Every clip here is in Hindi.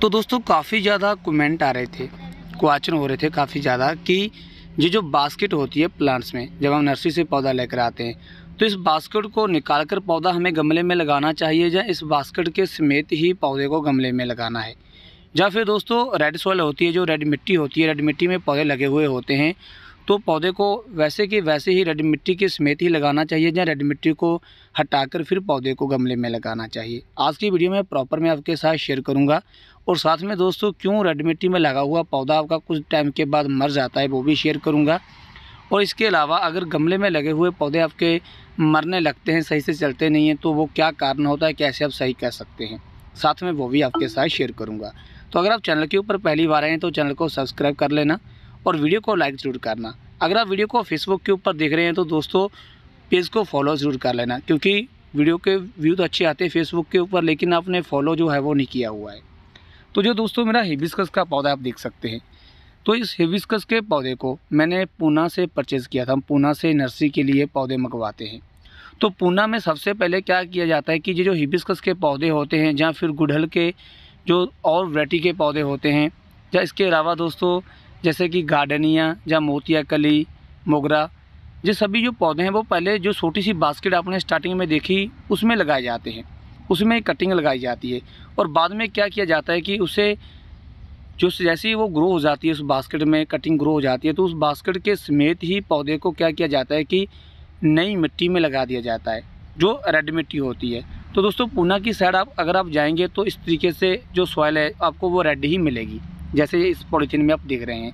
तो दोस्तों काफ़ी ज़्यादा कमेंट आ रहे थे क्वाचन हो रहे थे काफ़ी ज़्यादा कि ये जो बास्केट होती है प्लांट्स में जब हम नर्सरी से पौधा लेकर आते हैं तो इस बास्केट को निकाल कर पौधा हमें गमले में लगाना चाहिए या इस बास्केट के समेत ही पौधे को गमले में लगाना है या फिर दोस्तों रेड सॉइल होती है जो रेड मिट्टी होती है रेड मिट्टी में पौधे लगे हुए होते हैं तो पौधे को वैसे कि वैसे ही रेड मिट्टी के समेत ही लगाना चाहिए या रेड मिट्टी को हटाकर फिर पौधे को गमले में लगाना चाहिए आज की वीडियो में प्रॉपर मैं आपके साथ शेयर करूंगा और साथ में दोस्तों क्यों रेड मिट्टी में लगा हुआ पौधा आपका कुछ टाइम के बाद मर जाता है वो भी शेयर करूँगा और इसके अलावा अगर गमले में लगे हुए पौधे आपके मरने लगते हैं सही से चलते नहीं हैं तो वो क्या कारण होता है कैसे आप सही कह सकते हैं साथ में वो भी आपके साथ शेयर करूँगा तो अगर आप चैनल के ऊपर पहली बार आए हैं तो चैनल को सब्सक्राइब कर लेना और वीडियो को लाइक ज़रूर करना अगर आप वीडियो को फेसबुक के ऊपर देख रहे हैं तो दोस्तों पेज को फॉलो ज़रूर कर लेना क्योंकि वीडियो के व्यू तो अच्छे आते हैं फेसबुक के ऊपर लेकिन आपने फॉलो जो है वो नहीं किया हुआ है तो जो दोस्तों मेरा हिबिस्कस का पौधा आप देख सकते हैं तो इस हिबिस्कस के पौधे को मैंने पूना से परचेज़ किया था हम पूना से नर्सरी के लिए पौधे मंगवाते हैं तो पूना में सबसे पहले क्या किया जाता है कि ये जो हिबिस्कस के पौधे होते हैं या फिर गुड़हल के जो और वैरायटी के पौधे होते हैं या इसके अलावा दोस्तों जैसे कि गार्डनिया या मोतिया कली मोगरा ये सभी जो पौधे हैं वो पहले जो छोटी सी बास्केट आपने स्टार्टिंग में देखी उसमें लगाए जाते हैं उसमें कटिंग लगाई जाती है और बाद में क्या किया जाता है कि उसे जो जैसे ही वो ग्रो हो जाती है उस बास्केट में कटिंग ग्रो हो जाती है तो उस बास्केट के समेत ही पौधे को क्या किया जाता है कि नई मिट्टी में लगा दिया जाता है जो रेड मिट्टी होती है तो दोस्तों पूना की साइड आप अगर आप जाएंगे तो इस तरीके से जो सॉयल है आपको वो रेड ही मिलेगी जैसे इस पॉलीथीन में आप देख रहे हैं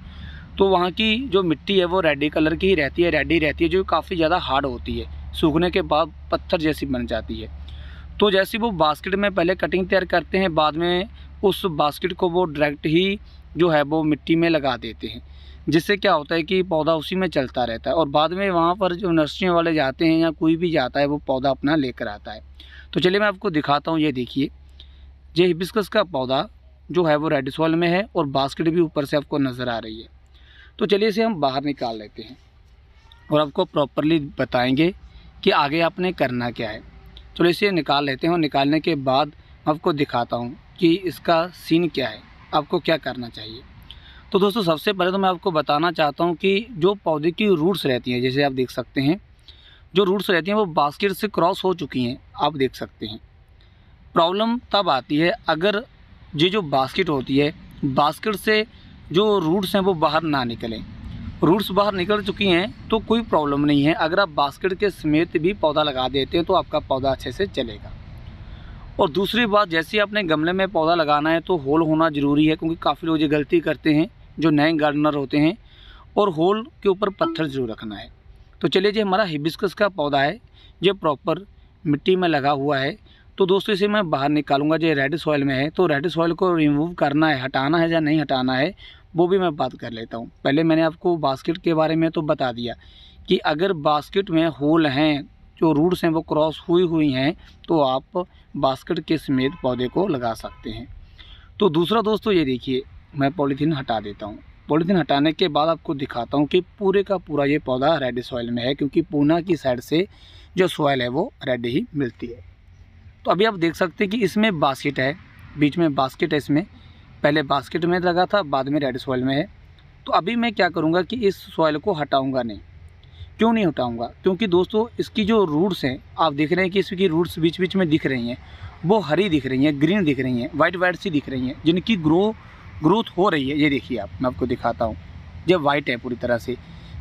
तो वहाँ की जो मिट्टी है वो रेडी कलर की ही रहती है रेडी रहती है जो काफ़ी ज़्यादा हार्ड होती है सूखने के बाद पत्थर जैसी बन जाती है तो जैसे वो बास्केट में पहले कटिंग तैयार करते हैं बाद में उस बास्केट को वो डायरेक्ट ही जो है वो मिट्टी में लगा देते हैं जिससे क्या होता है कि पौधा उसी में चलता रहता है और बाद में वहाँ पर जो नर्सरियों वाले जाते हैं या कोई भी जाता है वो पौधा अपना लेकर आता है तो चलिए मैं आपको दिखाता हूँ ये देखिए ये हिबिस्कस का पौधा जो है वो रेड सॉल में है और बास्केट भी ऊपर से आपको नज़र आ रही है तो चलिए इसे हम बाहर निकाल लेते हैं और आपको प्रॉपरली बताएंगे कि आगे आपने करना क्या है चलो इसे निकाल लेते हैं और निकालने के बाद आपको दिखाता हूँ कि इसका सीन क्या है आपको क्या करना चाहिए तो दोस्तों सबसे पहले तो मैं आपको बताना चाहता हूँ कि जो पौधे की रूट्स रहती हैं जैसे आप देख सकते हैं जो रूट्स रहती हैं वो बास्केट से क्रॉस हो चुकी हैं आप देख सकते हैं प्रॉब्लम तब आती है अगर ये जो बास्केट होती है बास्केट से जो रूट्स हैं वो बाहर ना निकलें रूट्स बाहर निकल चुकी हैं तो कोई प्रॉब्लम नहीं है अगर आप बास्केट के समेत भी पौधा लगा देते हैं तो आपका पौधा अच्छे से चलेगा और दूसरी बात जैसे आपने गमले में पौधा लगाना है तो होल होना ज़रूरी है क्योंकि काफ़ी लोग ये गलती करते हैं जो नए गार्डनर होते हैं और होल के ऊपर पत्थर ज़रूर रखना है तो चलिए जी हमारा हिबिस्कस का पौधा है जो प्रॉपर मिट्टी में लगा हुआ है तो दोस्तों इसे मैं बाहर निकालूंगा जो रेड सॉइल में है तो रेड सॉइल को रिमूव करना है हटाना है या नहीं हटाना है वो भी मैं बात कर लेता हूँ पहले मैंने आपको बास्केट के बारे में तो बता दिया कि अगर बास्केट में होल हैं जो रूट्स हैं वो क्रॉस हुई हुई हैं तो आप बास्केट के समेत पौधे को लगा सकते हैं तो दूसरा दोस्तों ये देखिए मैं पॉलीथीन हटा देता हूँ पॉलीथीन हटाने के बाद आपको दिखाता हूँ कि पूरे का पूरा ये पौधा रेड सॉइल में है क्योंकि पूना की साइड से जो सॉइल है वो रेड ही मिलती है तो अभी आप देख सकते हैं कि इसमें बास्केट है बीच में बास्केट है इसमें पहले बास्केट में लगा था बाद में रेड सॉइल में है तो अभी मैं क्या करूँगा कि इस सॉइल को हटाऊँगा नहीं क्यों नहीं हटाऊँगा क्योंकि दोस्तों इसकी जो रूट्स हैं आप देख रहे हैं कि इसकी रूट्स बीच बीच में दिख रही हैं वो हरी दिख रही हैं ग्रीन दिख रही हैं वाइट वाइट सी दिख रही हैं जिनकी ग्रो ग्रोथ हो रही है ये देखिए आप मैं आपको दिखाता हूँ ये वाइट है पूरी तरह से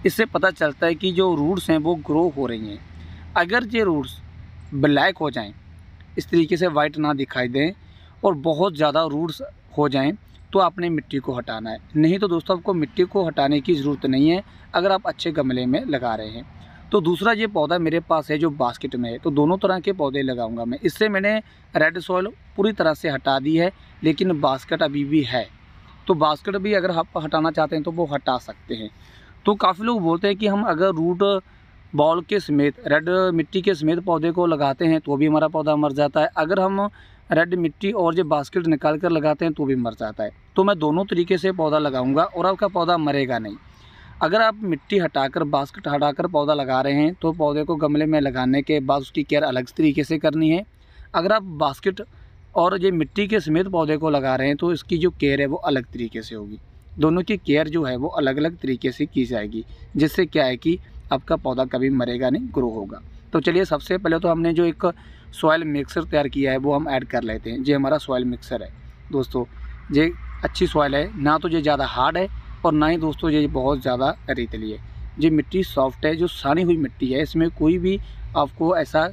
इससे पता चलता है कि जो रूट्स हैं वो ग्रो हो रही हैं अगर ये रूट्स ब्लैक हो जाएँ इस तरीके से वाइट ना दिखाई दें और बहुत ज़्यादा रूट्स हो जाएं तो आपने मिट्टी को हटाना है नहीं तो दोस्तों आपको मिट्टी को हटाने की ज़रूरत नहीं है अगर आप अच्छे गमले में लगा रहे हैं तो दूसरा ये पौधा मेरे पास है जो बास्केट में है तो दोनों तरह के पौधे लगाऊंगा मैं इससे मैंने रेड सॉइल पूरी तरह से हटा दी है लेकिन बास्केट अभी भी है तो बास्केट भी अगर आप हटाना चाहते हैं तो वो हटा सकते हैं तो काफ़ी लोग बोलते हैं कि हम अगर रूट बॉल के समेत रेड मिट्टी के समेत पौधे को लगाते हैं तो भी हमारा पौधा मर जाता है अगर हम रेड मिट्टी और जो बास्केट निकाल कर लगाते हैं तो भी मर जाता है तो मैं दोनों तरीके से पौधा लगाऊंगा और आपका पौधा मरेगा नहीं अगर आप मिट्टी हटाकर बास्केट हटाकर पौधा लगा रहे हैं तो पौधे को गमले में लगाने के बाद उसकी केयर अलग तरीके से करनी है अगर आप बास्केट और ये मिट्टी के समेत पौधे को लगा रहे हैं तो इसकी जो केयर है वो अलग तरीके से होगी दोनों की केयर जो है वो अलग अलग तरीके से की जाएगी जिससे क्या है कि आपका पौधा कभी मरेगा नहीं ग्रो होगा तो चलिए सबसे पहले तो हमने जो एक सॉयल मिक्सर तैयार किया है वो हम ऐड कर लेते हैं ये हमारा सॉयल मिक्सर है दोस्तों ये अच्छी सॉयल है ना तो ये ज़्यादा हार्ड है और ना ही दोस्तों ये बहुत ज़्यादा रेतली है ये मिट्टी सॉफ्ट है जो सानी हुई मिट्टी है इसमें कोई भी आपको ऐसा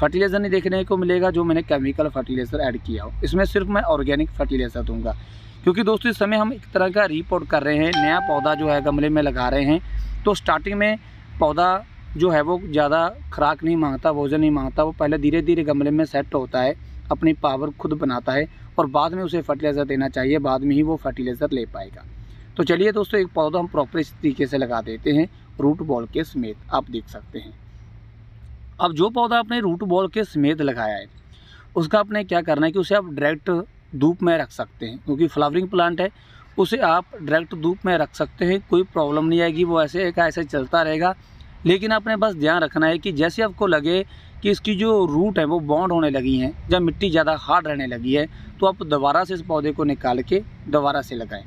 फर्टिलाइज़र नहीं देखने को मिलेगा जो मैंने केमिकल फर्टिलाइज़र ऐड किया हो इसमें सिर्फ मैं ऑर्गेनिक फर्टिलाइज़र दूंगा क्योंकि दोस्तों इस समय हम एक तरह का रिपोर्ट कर रहे हैं नया पौधा जो है गमले में लगा रहे हैं तो स्टार्टिंग में पौधा जो है वो ज़्यादा खुराक नहीं मांगता भोजन नहीं मांगता वो पहले धीरे धीरे गमले में सेट होता है अपनी पावर खुद बनाता है और बाद में उसे फर्टिलाइज़र देना चाहिए बाद में ही वो फर्टिलाइज़र ले पाएगा तो चलिए दोस्तों एक पौधा हम प्रॉपर इस तरीके से लगा देते हैं रूट बॉल के समेत आप देख सकते हैं अब जो पौधा आपने रूट बॉल के समेत लगाया है उसका आपने क्या करना है कि उसे आप डायरेक्ट धूप में रख सकते हैं क्योंकि फ्लावरिंग प्लांट है उसे आप डायरेक्ट धूप में रख सकते हैं कोई प्रॉब्लम नहीं आएगी वो ऐसे एक ऐसे चलता रहेगा लेकिन आपने बस ध्यान रखना है कि जैसे आपको लगे कि इसकी जो रूट है वो बॉन्ड होने लगी हैं या मिट्टी ज़्यादा हार्ड रहने लगी है तो आप दोबारा से इस पौधे को निकाल के दोबारा से लगाएं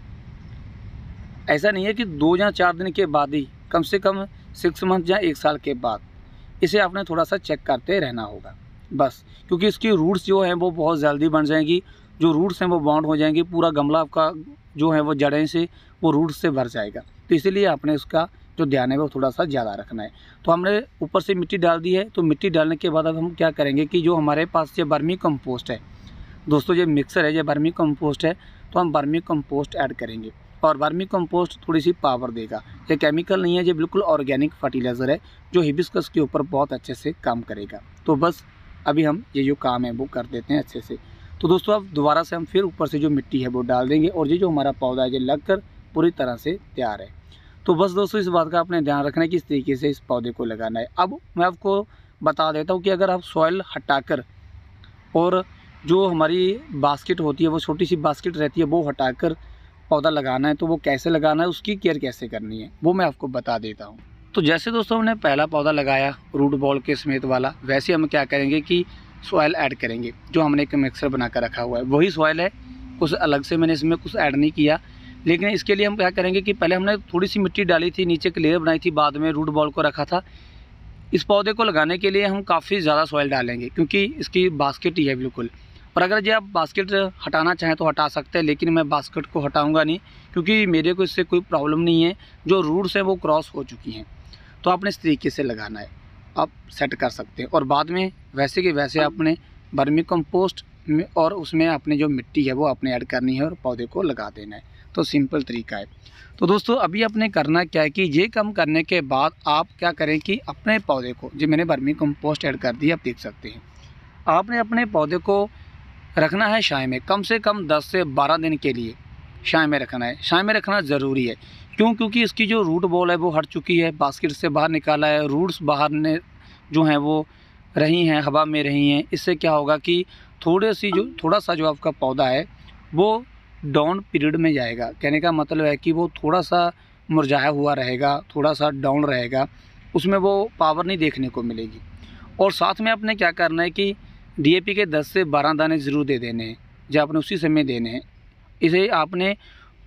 ऐसा नहीं है कि दो या चार दिन के बाद ही कम से कम सिक्स मंथ या एक साल के बाद इसे आपने थोड़ा सा चेक करते रहना होगा बस क्योंकि इसकी रूट्स जो हैं वो बहुत जल्दी बन जाएंगी जो रूट्स हैं वो बाउंड हो जाएंगे पूरा गमला आपका जो है वो जड़ें से वो रूट्स से भर जाएगा तो इसीलिए आपने उसका जो ध्यान है वो थोड़ा सा ज़्यादा रखना है तो हमने ऊपर से मिट्टी डाल दी है तो मिट्टी डालने के बाद अब हम क्या करेंगे कि जो हमारे पास ये बर्मी कम्पोस्ट है दोस्तों ये मिक्सर है ये बर्मी कम्पोस्ट है तो हम बर्मी कम्पोस्ट ऐड करेंगे और बर्मी कम्पोस्ट थोड़ी सी पावर देगा ये केमिकल नहीं है ये बिल्कुल ऑर्गेनिक फर्टिलाइज़र है जो हिबिस्कस के ऊपर बहुत अच्छे से काम करेगा तो बस अभी हम ये जो काम है वो कर देते हैं अच्छे से तो दोस्तों अब दोबारा से हम फिर ऊपर से जो मिट्टी है वो डाल देंगे और ये जो हमारा पौधा है ये लग कर पूरी तरह से तैयार है तो बस दोस्तों इस बात का आपने ध्यान रखना है कि इस तरीके से इस पौधे को लगाना है अब मैं आपको बता देता हूँ कि अगर आप सॉइल हटाकर और जो हमारी बास्केट होती है वो छोटी सी बास्केट रहती है वो हटाकर पौधा लगाना है तो वो कैसे लगाना है उसकी केयर कैसे करनी है वो मैं आपको बता देता हूँ तो जैसे दोस्तों हमने पहला पौधा लगाया रूट बॉल के समेत वाला वैसे हम क्या करेंगे कि सॉयल ऐड करेंगे जो हमने एक मिक्सर बना कर रखा हुआ है वही सॉयल है कुछ अलग से मैंने इसमें कुछ ऐड नहीं किया लेकिन इसके लिए हम क्या करेंगे कि पहले हमने थोड़ी सी मिट्टी डाली थी नीचे की लेयर बनाई थी बाद में रूट बॉल को रखा था इस पौधे को लगाने के लिए हम काफ़ी ज़्यादा सॉयल डालेंगे क्योंकि इसकी बास्केट ही है बिल्कुल और अगर जो आप बास्केट हटाना चाहें तो हटा सकते हैं लेकिन मैं बास्केट को हटाऊंगा नहीं क्योंकि मेरे को इससे कोई प्रॉब्लम नहीं है जो रूट्स हैं वो क्रॉस हो चुकी हैं तो आपने इस तरीके से लगाना है आप सेट कर सकते हैं और बाद में वैसे कि वैसे आपने बर्मी कंपोस्ट में और उसमें आपने जो मिट्टी है वो आपने ऐड करनी है और पौधे को लगा देना है तो सिंपल तरीका है तो दोस्तों अभी आपने करना क्या है कि ये कम करने के बाद आप क्या करें कि अपने पौधे को जो मैंने बर्मी कम्पोस्ट ऐड कर दी आप देख सकते हैं आपने अपने पौधे को रखना है शाय में कम से कम दस से बारह दिन के लिए शाय में रखना है छाया में रखना ज़रूरी है क्यों क्योंकि इसकी जो रूट बॉल है वो हट चुकी है बास्केट से बाहर निकाला है रूट्स बाहर ने जो हैं वो रही हैं हवा में रही हैं इससे क्या होगा कि थोड़े सी जो थोड़ा सा जो आपका पौधा है वो डाउन पीरियड में जाएगा कहने का मतलब है कि वो थोड़ा सा मुरझाया हुआ रहेगा थोड़ा सा डाउन रहेगा उसमें वो पावर नहीं देखने को मिलेगी और साथ में आपने क्या करना है कि डीएपी के 10 से 12 दाने ज़रूर दे देने हैं जो आपने उसी समय देने हैं इसे आपने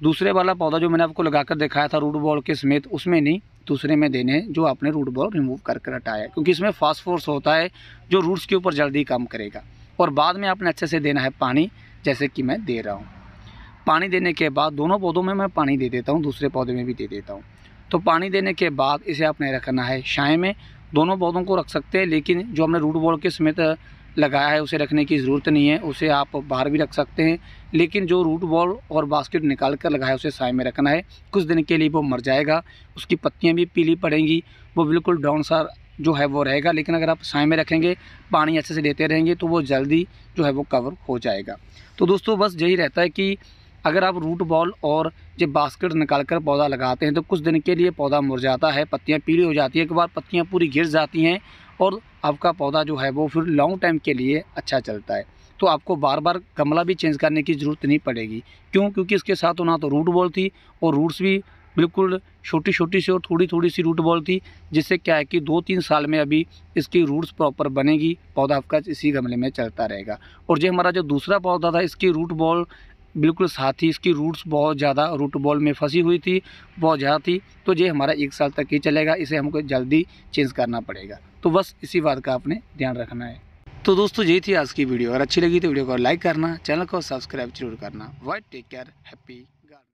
दूसरे वाला पौधा जो मैंने आपको लगा कर दिखाया था रूट बॉल के समेत उसमें नहीं दूसरे में देने हैं जो आपने रूट बॉल रिमूव करके हटाया है क्योंकि इसमें फास्फोर्स होता है जो रूट्स के ऊपर जल्दी काम करेगा और बाद में आपने अच्छे से देना है पानी जैसे कि मैं दे रहा हूँ पानी देने के बाद दोनों पौधों में मैं पानी दे देता हूँ दूसरे पौधे में भी दे देता हूँ तो पानी देने के बाद इसे आपने रखना है छाए में दोनों पौधों को रख सकते हैं लेकिन जो हमने रूट बॉल के समेत लगाया है उसे रखने की ज़रूरत नहीं है उसे आप बाहर भी रख सकते हैं लेकिन जो रूट बॉल और बास्केट निकाल कर लगाया उसे साय में रखना है कुछ दिन के लिए वो मर जाएगा उसकी पत्तियाँ भी पीली पड़ेंगी वो बिल्कुल डाउन सा जो है वो रहेगा लेकिन अगर आप साय में रखेंगे पानी अच्छे से देते रहेंगे तो वो जल्दी जो है वो कवर हो जाएगा तो दोस्तों बस यही रहता है कि अगर आप रूट बॉल और जब बास्केट निकाल कर पौधा लगाते हैं तो कुछ दिन के लिए पौधा मुरझाता है पत्तियाँ पीली हो जाती है एक बार पत्तियाँ पूरी गिर जाती हैं और आपका पौधा जो है वो फिर लॉन्ग टाइम के लिए अच्छा चलता है तो आपको बार बार गमला भी चेंज करने की ज़रूरत नहीं पड़ेगी क्यों क्योंकि इसके साथ ना तो रूट बॉल थी और रूट्स भी बिल्कुल छोटी छोटी सी और थोड़ी थोड़ी सी रूट बॉल थी जिससे क्या है कि दो तीन साल में अभी इसकी रूट्स प्रॉपर बनेगी पौधा आपका इसी गमले में चलता रहेगा और जो हमारा जो दूसरा पौधा था इसकी रूट बॉल बिल्कुल साथ ही इसकी रूट्स बहुत ज़्यादा रूट बॉल में फंसी हुई थी बहुत ज़्यादा थी तो ये हमारा एक साल तक ही चलेगा इसे हमको जल्दी चेंज करना पड़ेगा तो बस इसी बात का आपने ध्यान रखना है तो दोस्तों यही थी आज की वीडियो अगर अच्छी लगी तो वीडियो को लाइक करना चैनल को सब्सक्राइब जरूर करना वाइट टेक केयर हैप्पी